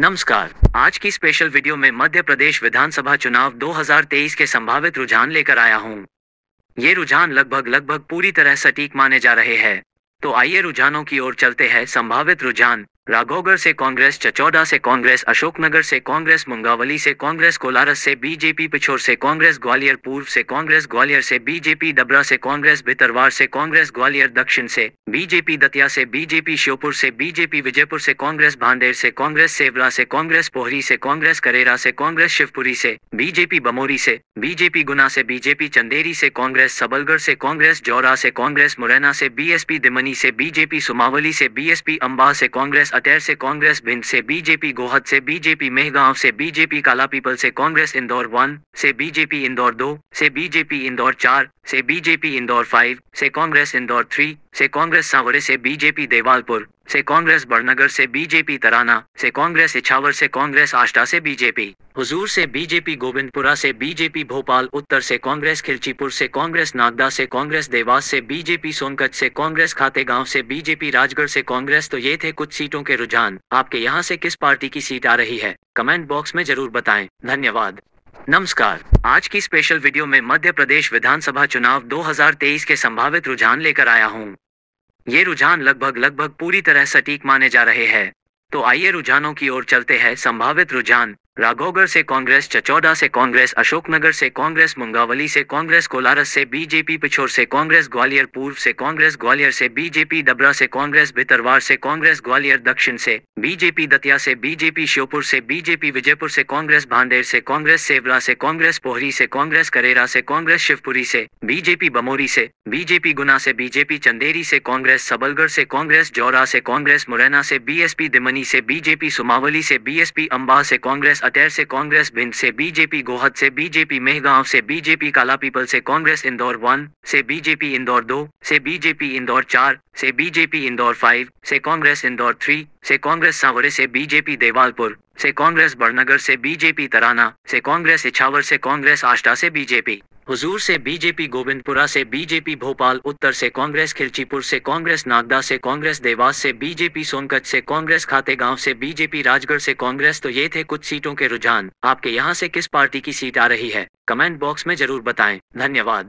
नमस्कार आज की स्पेशल वीडियो में मध्य प्रदेश विधानसभा चुनाव 2023 के संभावित रुझान लेकर आया हूँ ये रुझान लगभग लगभग पूरी तरह सटीक माने जा रहे हैं तो आइए रुझानों की ओर चलते हैं संभावित रुझान राघोगढ़ से कांग्रेस चचौदा से कांग्रेस अशोकनगर से कांग्रेस मुंगावली से कांग्रेस कोलारस से बीजेपी पिछोर से कांग्रेस ग्वालियर पूर्व से कांग्रेस ग्वालियर से बीजेपी डबरा से कांग्रेस भितरवार से कांग्रेस ग्वालियर दक्षिण से बीजेपी दतिया से बीजेपी श्योपुर से बीजेपी विजयपुर से कांग्रेस भांडेर से कांग्रेस सेवला से कांग्रेस पोहरी से कांग्रेस करेरा से कांग्रेस शिवपुरी से बीजेपी बमोरी से बीजेपी गुना से बीजेपी चंदेरी से कांग्रेस सबलगढ़ से कांग्रेस जौरा से कांग्रेस मुरैना से बीएसपी दिमनी से बीजेपी सुमावली से बीएसपी अम्बा से कांग्रेस अतैर से कांग्रेस भिंड से बीजेपी गोहद से बीजेपी मेहगांव से बीजेपी काला पीपल से कांग्रेस इंदौर वन से बीजेपी इंदौर दो से बीजेपी इंदौर चार से बीजेपी इंदौर फाइव से कांग्रेस इंदौर थ्री से कांग्रेस सांवरे से बीजेपी देवालपुर से कांग्रेस बड़नगर से बीजेपी तराना से कांग्रेस इछावर से कांग्रेस आष्टा से बीजेपी हुजूर से बीजेपी गोविंदपुरा से बीजेपी भोपाल उत्तर से कांग्रेस खिलचीपुर से कांग्रेस नागदा से कांग्रेस देवास से बीजेपी सोनकच से कांग्रेस खाते गाँव से बीजेपी राजगढ़ से कांग्रेस तो ये थे कुछ सीटों के रुझान आपके यहाँ से किस पार्टी की सीट आ रही है कमेंट बॉक्स में जरूर बताए धन्यवाद नमस्कार आज की स्पेशल वीडियो में मध्य प्रदेश विधानसभा चुनाव 2023 के संभावित रुझान लेकर आया हूँ ये रुझान लगभग लगभग पूरी तरह सटीक माने जा रहे हैं तो आइए रुझानों की ओर चलते हैं संभावित रुझान राघोगढ़ से कांग्रेस चचौदा से कांग्रेस अशोकनगर से कांग्रेस मुंगावली से कांग्रेस कोलारस से बीजेपी पिछोर से कांग्रेस ग्वालियर पूर्व से कांग्रेस ग्वालियर से बीजेपी डबरा से कांग्रेस भितरवार से कांग्रेस ग्वालियर दक्षिण से बीजेपी दतिया से बीजेपी श्योपुर से बीजेपी विजयपुर से कांग्रेस भांडेर से कांग्रेस सेवला से कांग्रेस पोहरी से कांग्रेस करेरा से कांग्रेस शिवपुरी से बीजेपी बमोरी से बीजेपी गुना से बीजेपी चंदेरी से कांग्रेस सबलगढ़ से कांग्रेस जौरा से कांग्रेस मुरैना से बीएसपी दिमनी से बीजेपी सुमावली से बीएसपी अम्बा से कांग्रेस अतैर से कांग्रेस भिंड से बीजेपी गोहद से बीजेपी मेहगांव से बीजेपी काला पीपल से कांग्रेस इंदौर वन से बीजेपी इंदौर दो से बीजेपी इंदौर चार से बीजेपी इंदौर फाइव से कांग्रेस इंदौर थ्री से कांग्रेस सांवरे से बीजेपी देवालपुर से कांग्रेस बड़नगर से बीजेपी तराना से कांग्रेस इछावर से कांग्रेस आष्टा से बीजेपी हुजूर से बीजेपी गोविंदपुरा से बीजेपी भोपाल उत्तर से कांग्रेस खिलचीपुर से कांग्रेस नागदा से कांग्रेस देवास से बीजेपी सोनकच से कांग्रेस खातेगांव से बीजेपी राजगढ़ से कांग्रेस तो ये थे कुछ सीटों के रुझान आपके यहाँ से किस पार्टी की सीट आ रही है कमेंट बॉक्स में जरूर बताएं धन्यवाद